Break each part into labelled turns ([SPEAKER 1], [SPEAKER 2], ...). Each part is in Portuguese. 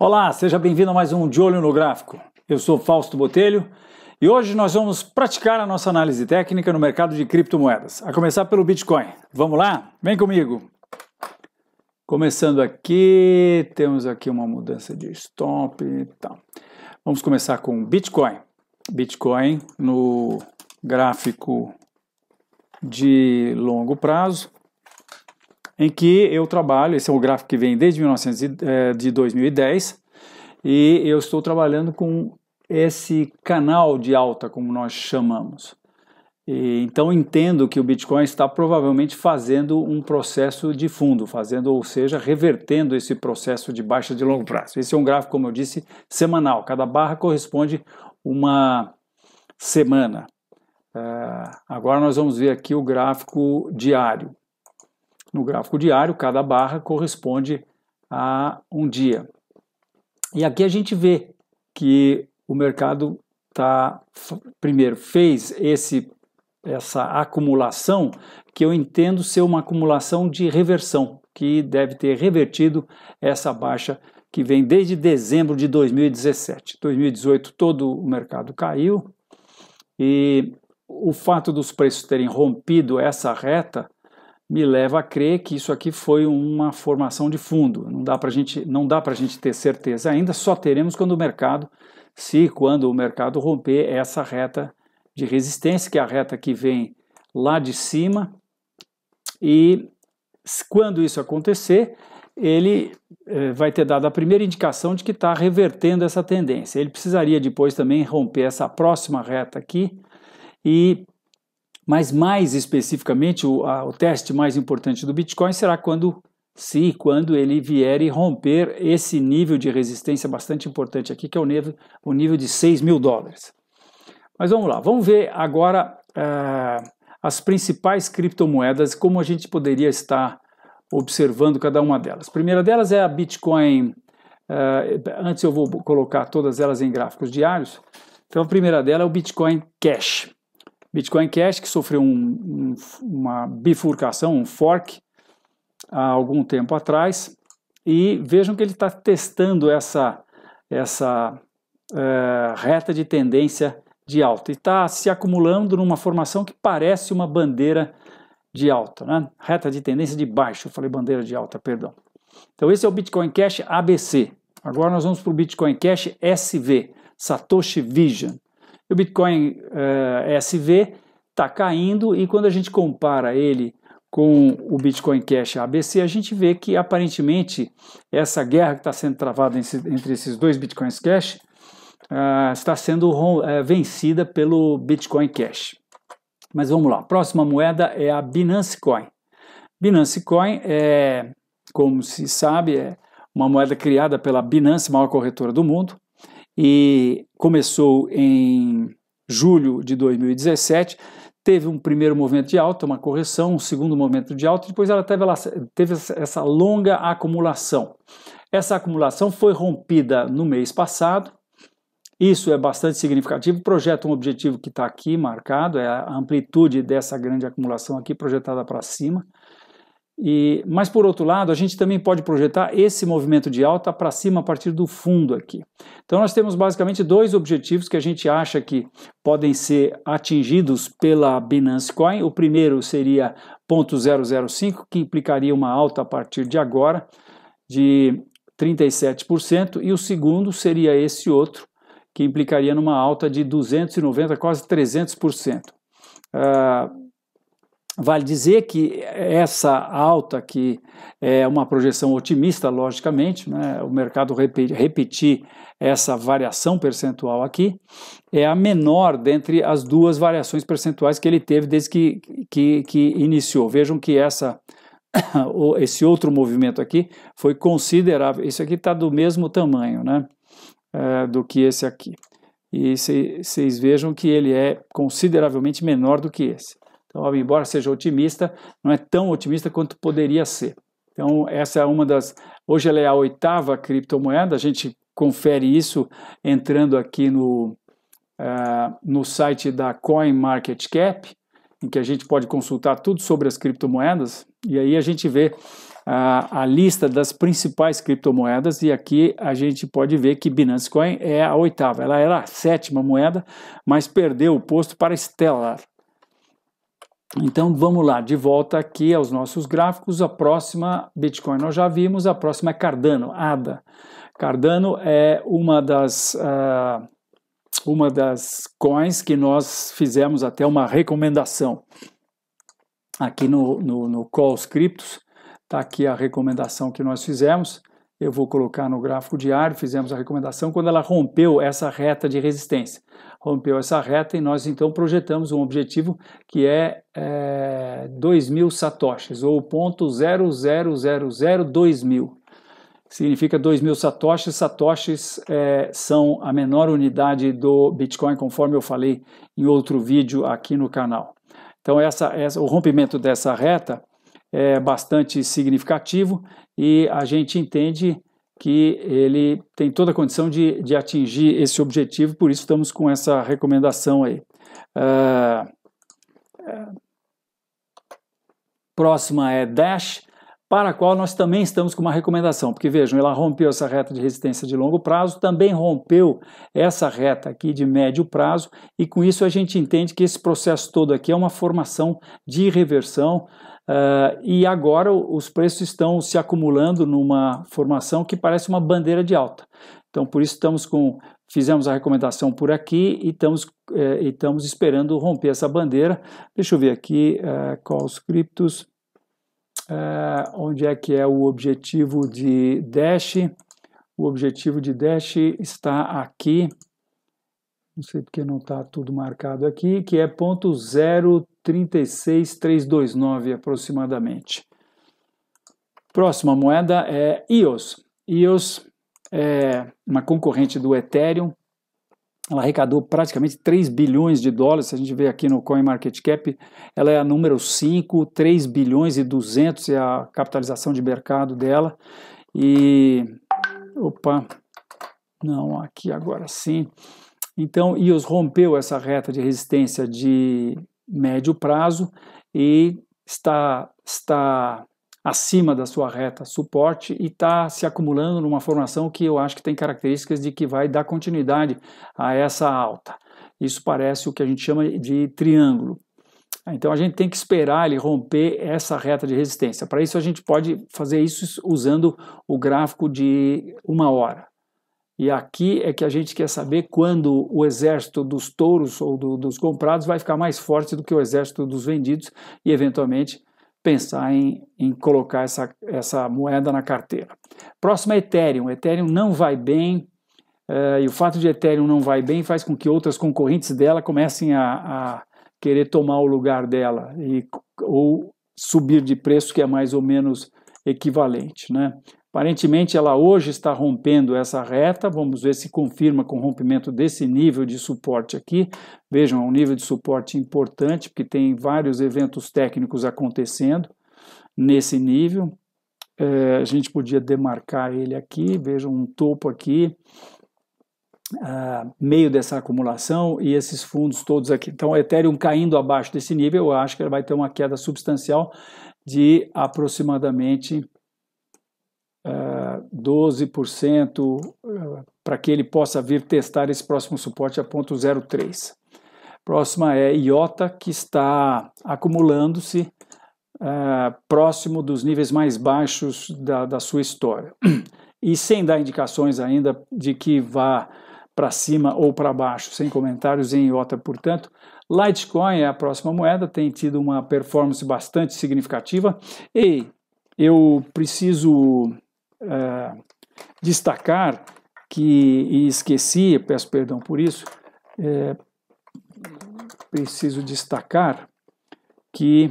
[SPEAKER 1] Olá, seja bem-vindo a mais um De Olho no Gráfico. Eu sou Fausto Botelho e hoje nós vamos praticar a nossa análise técnica no mercado de criptomoedas, a começar pelo Bitcoin. Vamos lá? Vem comigo! Começando aqui, temos aqui uma mudança de stop e tal. Vamos começar com Bitcoin. Bitcoin no gráfico de longo prazo em que eu trabalho, esse é o gráfico que vem desde 1900, é, eh, de 2010, e eu estou trabalhando com esse canal de alta, como nós chamamos. E, então entendo que o Bitcoin está provavelmente fazendo um processo de fundo, fazendo, ou seja, revertendo esse processo de baixa de longo prazo. Esse é um gráfico, como eu disse, semanal. Cada barra corresponde uma semana. Eh, agora nós vamos ver aqui o gráfico diário. No gráfico diário, cada barra corresponde a um dia. E aqui a gente vê que o mercado tá, primeiro fez esse essa acumulação que eu entendo ser uma acumulação de reversão, que deve ter revertido essa baixa que vem desde dezembro de 2017. 2018 todo o mercado caiu e o fato dos preços terem rompido essa reta me leva a crer que isso aqui foi uma formação de fundo. Não dá para gente, não dá para gente ter certeza ainda. Só teremos quando o mercado, se quando o mercado romper essa reta de resistência, que é a reta que vem lá de cima, e quando isso acontecer, ele eh, vai ter dado a primeira indicação de que está revertendo essa tendência. Ele precisaria depois também romper essa próxima reta aqui e mas mais especificamente, o, a, o teste mais importante do Bitcoin será quando se quando ele vier e romper esse nível de resistência bastante importante aqui, que é o nível, o nível de 6 mil dólares. Mas vamos lá, vamos ver agora uh, as principais criptomoedas, como a gente poderia estar observando cada uma delas. A primeira delas é a Bitcoin, uh, antes eu vou colocar todas elas em gráficos diários, então a primeira dela é o Bitcoin Cash. Bitcoin Cash, que sofreu um, um, uma bifurcação, um fork, há algum tempo atrás. E vejam que ele está testando essa, essa é, reta de tendência de alta e está se acumulando numa formação que parece uma bandeira de alta, né? reta de tendência de baixo. Eu falei bandeira de alta, perdão. Então, esse é o Bitcoin Cash ABC. Agora nós vamos para o Bitcoin Cash SV, Satoshi Vision. O Bitcoin uh, eh, SV está caindo e quando a gente compara ele com o Bitcoin Cash ABC, a gente vê que aparentemente essa guerra que está sendo travada entre esses dois Bitcoins Cash uh, está sendo uh, vencida pelo Bitcoin Cash. Mas vamos lá, a próxima moeda é a Binance Coin. Binance Coin é, como se sabe, é uma moeda criada pela Binance, maior corretora do mundo, e começou em julho de 2017, teve um primeiro movimento de alta, uma correção, um segundo movimento de alta, depois ela teve, ela teve essa longa acumulação. Essa acumulação foi rompida no mês passado, isso é bastante significativo. Projeta um objetivo que está aqui marcado, é a amplitude dessa grande acumulação aqui projetada para cima. E, mas, por outro lado, a gente também pode projetar esse movimento de alta para cima a partir do fundo aqui. Então, nós temos basicamente dois objetivos que a gente acha que podem ser atingidos pela Binance Coin. O primeiro seria 0,005, que implicaria uma alta a partir de agora de 37%, e o segundo seria esse outro, que implicaria numa alta de 290, quase 300%. Uh, Vale dizer que essa alta, que é uma projeção otimista, logicamente, né, o mercado repetir essa variação percentual aqui, é a menor dentre as duas variações percentuais que ele teve desde que, que, que iniciou. Vejam que essa esse outro movimento aqui foi considerável. Isso aqui está do mesmo tamanho né, é, do que esse aqui. E vocês vejam que ele é consideravelmente menor do que esse. Então, embora seja otimista, não é tão otimista quanto poderia ser. Então, essa é uma das. Hoje ela é a oitava criptomoeda, a gente confere isso entrando aqui no, uh, no site da CoinMarketCap, em que a gente pode consultar tudo sobre as criptomoedas, e aí a gente vê a, ah, a, lista das principais criptomoedas e aqui a gente pode ver que Binance Coin é a oitava. Ela era a sétima moeda, mas perdeu o posto para Stellar, então vamos lá, de volta aqui aos nossos gráficos. A próxima Bitcoin nós já vimos, a próxima é Cardano, ADA. Cardano é uma das, uh, uma das coins que nós fizemos até uma recomendação aqui no, no, no Calls Criptos. Está aqui a recomendação que nós fizemos. Eu vou colocar no gráfico diário, fizemos a recomendação quando ela rompeu essa reta de resistência rompeu essa reta e nós então projetamos um objetivo que é, é 2.000 satoshis, ou ponto mil Significa 2.000 satoshis. Satoshis é, são a menor unidade do Bitcoin, conforme eu falei em outro vídeo aqui no canal. Então essa, essa o rompimento dessa reta é bastante significativo e a gente entende que ele tem toda a condição de, de atingir esse objetivo, por isso estamos com essa recomendação aí. Uh, próxima é Dash, para a qual nós também estamos com uma recomendação, porque vejam, ela rompeu essa reta de resistência de longo prazo, também rompeu essa reta aqui de médio prazo, e com isso a gente entende que esse processo todo aqui é uma formação de reversão Uh, e agora os preços estão se acumulando numa formação que parece uma bandeira de alta. Então, por isso estamos com fizemos a recomendação por aqui e estamos, eh, e estamos esperando romper essa bandeira. Deixa eu ver aqui eh, qual os criptos, eh, onde é que é o objetivo de Dash. O objetivo de Dash está aqui, não sei porque não está tudo marcado aqui, que é ponto 36,329 aproximadamente. Próxima moeda é EOS. EOS é uma concorrente do Ethereum. Ela arrecadou praticamente 3 bilhões de dólares. Se a gente vê aqui no CoinMarketCap, ela é a número 5, 3 bilhões e 200 é a capitalização de mercado dela. E. Opa! Não, aqui agora sim. Então, EOS rompeu essa reta de resistência de médio prazo e está, está acima da sua reta suporte e está se acumulando numa formação que eu acho que tem características de que vai dar continuidade a essa alta. Isso parece o que a gente chama de triângulo. Então a gente tem que esperar ele romper essa reta de resistência. Para isso a gente pode fazer isso usando o gráfico de uma hora. E aqui é que a gente quer saber quando o exército dos touros ou do, dos comprados vai ficar mais forte do que o exército dos vendidos e, eventualmente, pensar em, em colocar essa, essa moeda na carteira. Próximo é Ethereum. Ethereum não vai bem, uh, e o fato de Ethereum não vai bem faz com que outras concorrentes dela comecem a, a querer tomar o lugar dela e, ou subir de preço, que é mais ou menos equivalente. Né? Aparentemente, ela hoje está rompendo essa reta. Vamos ver se confirma com o rompimento desse nível de suporte aqui. Vejam, é um nível de suporte importante, porque tem vários eventos técnicos acontecendo nesse nível. É, a gente podia demarcar ele aqui. Vejam, um topo aqui, ah, meio dessa acumulação e esses fundos todos aqui. Então, o Ethereum caindo abaixo desse nível, eu acho que ele vai ter uma queda substancial de aproximadamente 12% eh, para que ele possa vir testar esse próximo suporte a 0,03. Próxima é IOTA, que está acumulando-se eh, próximo dos níveis mais baixos da, da sua história. E sem dar indicações ainda de que vá para cima ou para baixo, sem comentários em IOTA, portanto. Litecoin é a próxima moeda, tem tido uma performance bastante significativa e eu preciso ah, destacar que, e esqueci, peço perdão por isso, é, preciso destacar que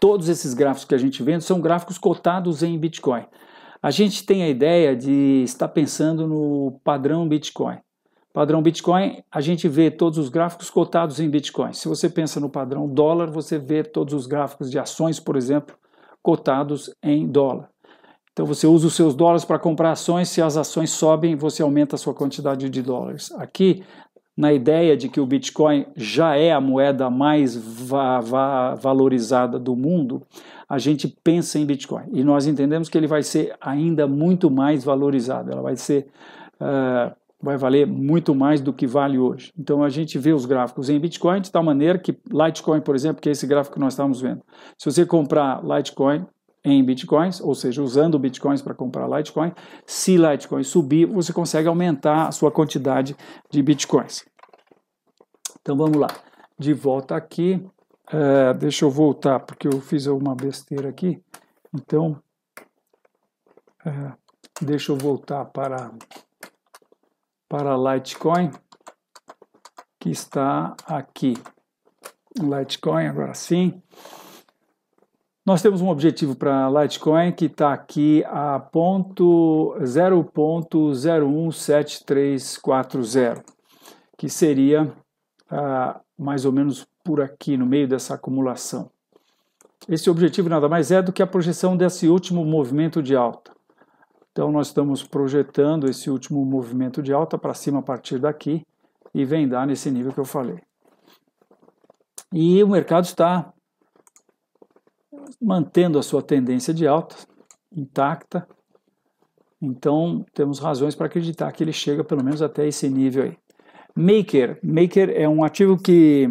[SPEAKER 1] todos esses gráficos que a gente vende são gráficos cotados em Bitcoin. A gente tem a ideia de estar pensando no padrão Bitcoin. Padrão Bitcoin, a gente vê todos os gráficos cotados em Bitcoin. Se você pensa no padrão dólar, você vê todos os gráficos de ações, por exemplo, cotados em dólar. Então você usa os seus dólares para comprar ações, se as ações sobem, você aumenta a sua quantidade de dólares. Aqui, na ideia de que o Bitcoin já é a moeda mais va va valorizada do mundo, a gente pensa em Bitcoin e nós entendemos que ele vai ser ainda muito mais valorizado. Ela vai ser uh, vai valer muito mais do que vale hoje. Então a gente vê os gráficos em Bitcoin de tal maneira que Litecoin, por exemplo, que é esse gráfico que nós estamos vendo. Se você comprar Litecoin em Bitcoins, ou seja, usando Bitcoins para comprar Litecoin, se Litecoin subir, você consegue aumentar a sua quantidade de Bitcoins. Então vamos lá. De volta aqui. Uh, deixa eu voltar, porque eu fiz uma besteira aqui. Então, uh, deixa eu voltar para para Litecoin, que está aqui. Litecoin, agora sim. Nós temos um objetivo para Litecoin que está aqui a ponto 0.017340, que seria ah, mais ou menos por aqui, no meio dessa acumulação. Esse objetivo nada mais é do que a projeção desse último movimento de alta. Então nós estamos projetando esse último movimento de alta para cima a partir daqui e dar nesse nível que eu falei. E o mercado está mantendo a sua tendência de alta intacta. Então temos razões para acreditar que ele chega pelo menos até esse nível aí. Maker, Maker é um ativo que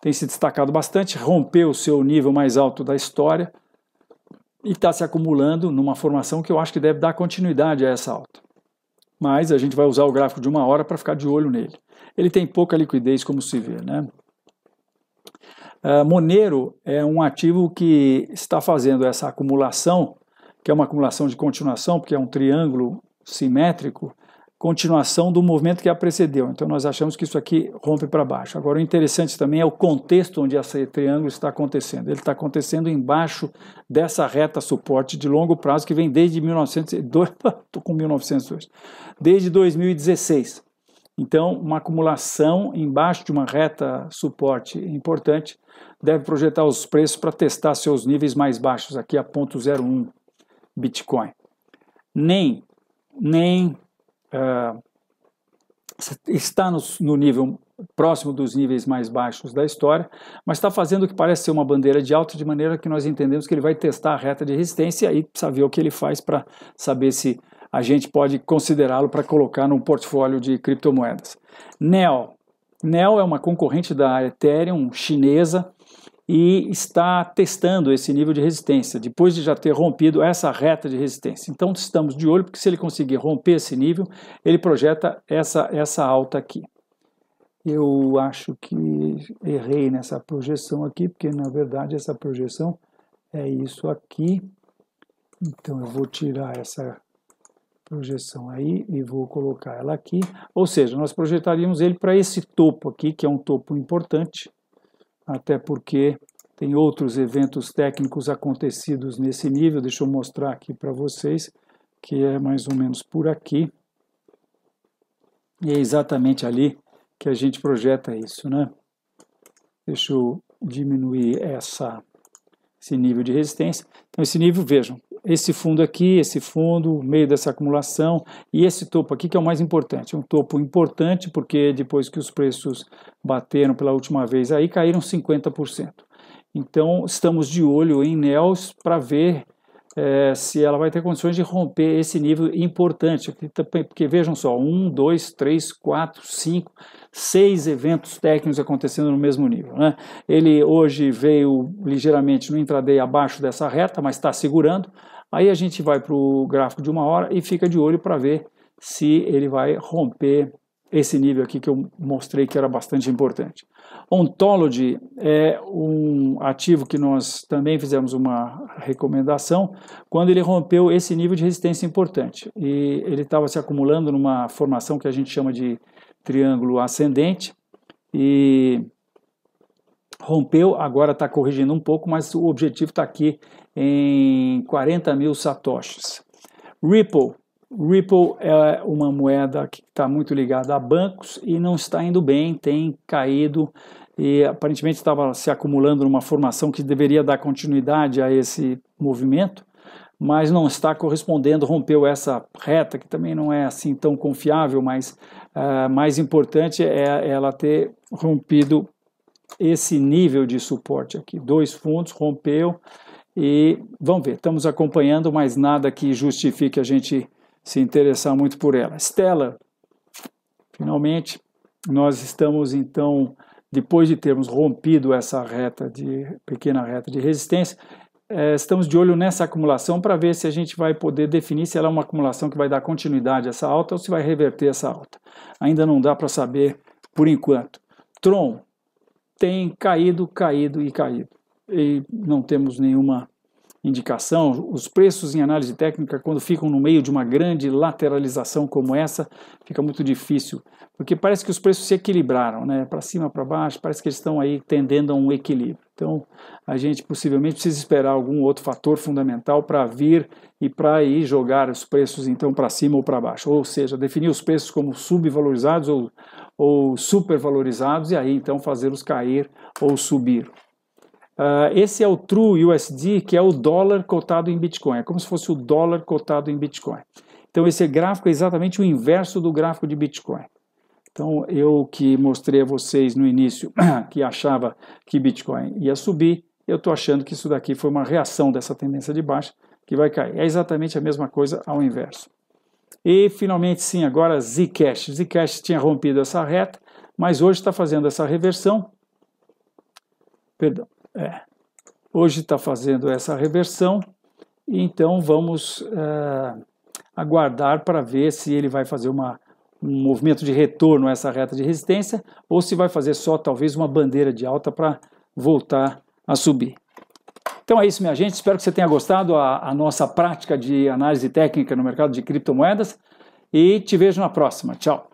[SPEAKER 1] tem se destacado bastante, rompeu o seu nível mais alto da história e está se acumulando numa formação que eu acho que deve dar continuidade a essa alta. Mas a gente vai usar o gráfico de uma hora para ficar de olho nele. Ele tem pouca liquidez, como se vê. Né? Uh, Monero é um ativo que está fazendo essa acumulação, que é uma acumulação de continuação, porque é um triângulo simétrico, continuação do movimento que a precedeu. Então nós achamos que isso aqui rompe para baixo. Agora o interessante também é o contexto onde esse triângulo está acontecendo. Ele está acontecendo embaixo dessa reta suporte de longo prazo que vem desde 1902, tô com 1902, desde 2016. Então uma acumulação embaixo de uma reta suporte importante deve projetar os preços para testar seus níveis mais baixos aqui a 0.01 Bitcoin. Nem nem uh, está no, no nível próximo dos níveis mais baixos da história, mas está fazendo o que parece ser uma bandeira de alta, de maneira que nós entendemos que ele vai testar a reta de resistência e aí precisa ver o que ele faz para saber se a gente pode considerá-lo para colocar num portfólio de criptomoedas. NEO. NEO é uma concorrente da Ethereum chinesa e está testando esse nível de resistência, depois de já ter rompido essa reta de resistência. Então estamos de olho, porque se ele conseguir romper esse nível, ele projeta essa, essa alta aqui. Eu acho que errei nessa projeção aqui, porque na verdade essa projeção é isso aqui. Então eu vou tirar essa projeção aí e vou colocar ela aqui. Ou seja, nós projetaríamos ele para esse topo aqui, que é um topo importante até porque tem outros eventos técnicos acontecidos nesse nível. Deixa eu mostrar aqui para vocês, que é mais ou menos por aqui. E é exatamente ali que a gente projeta isso, né? Deixa eu diminuir essa, esse nível de resistência. Então, esse nível, vejam, esse fundo aqui, esse fundo, meio dessa acumulação e esse topo aqui que é o mais importante. é Um topo importante porque depois que os preços bateram pela última vez aí caíram 50%. Então estamos de olho em NELS para ver é, se ela vai ter condições de romper esse nível importante. Porque vejam só, um, dois, três, quatro, cinco, seis eventos técnicos acontecendo no mesmo nível. Né? Ele hoje veio ligeiramente no intraday abaixo dessa reta, mas está segurando. Aí a gente vai para o gráfico de uma hora e fica de olho para ver se ele vai romper esse nível aqui que eu mostrei que era bastante importante. Ontology é um ativo que nós também fizemos uma recomendação quando ele rompeu esse nível de resistência importante. E ele estava se acumulando numa formação que a gente chama de triângulo ascendente. E rompeu, agora está corrigindo um pouco, mas o objetivo está aqui em 40 mil satoshis. Ripple. Ripple é uma moeda que está muito ligada a bancos e não está indo bem, tem caído e aparentemente estava se acumulando numa formação que deveria dar continuidade a esse movimento, mas não está correspondendo, rompeu essa reta, que também não é assim tão confiável, mas uh, mais importante é ela ter rompido esse nível de suporte aqui. Dois fundos, rompeu e vamos ver, estamos acompanhando, mas nada que justifique a gente se interessar muito por ela. Stella, finalmente, nós estamos então, depois de termos rompido essa reta de pequena reta de resistência, eh, estamos de olho nessa acumulação para ver se a gente vai poder definir se ela é uma acumulação que vai dar continuidade a essa alta ou se vai reverter essa alta. Ainda não dá para saber por enquanto. Tron, tem caído, caído e caído. E não temos nenhuma indicação. Os preços em análise técnica, quando ficam no meio de uma grande lateralização como essa, fica muito difícil, porque parece que os preços se equilibraram, né? Para cima, para baixo, parece que eles estão aí tendendo a um equilíbrio. Então, a gente possivelmente precisa esperar algum outro fator fundamental para vir e para ir jogar os preços então para cima ou para baixo, ou seja, definir os preços como subvalorizados ou ou supervalorizados e aí então fazê-los cair ou subir. Uh, esse é o True USD, que é o dólar cotado em Bitcoin, é como se fosse o dólar cotado em Bitcoin. Então esse gráfico é exatamente o inverso do gráfico de Bitcoin. Então eu que mostrei a vocês no início que achava que Bitcoin ia subir, eu estou achando que isso daqui foi uma reação dessa tendência de baixa que vai cair. É exatamente a mesma coisa ao inverso. E finalmente, sim, agora Zcash. Zcash tinha rompido essa reta, mas hoje está fazendo essa reversão. Perdão. É. Hoje está fazendo essa reversão. Então vamos é, aguardar para ver se ele vai fazer uma, um movimento de retorno a essa reta de resistência ou se vai fazer só talvez uma bandeira de alta para voltar a subir. Então é isso, minha gente. Espero que você tenha gostado a, a nossa prática de análise técnica no mercado de criptomoedas e te vejo na próxima. Tchau.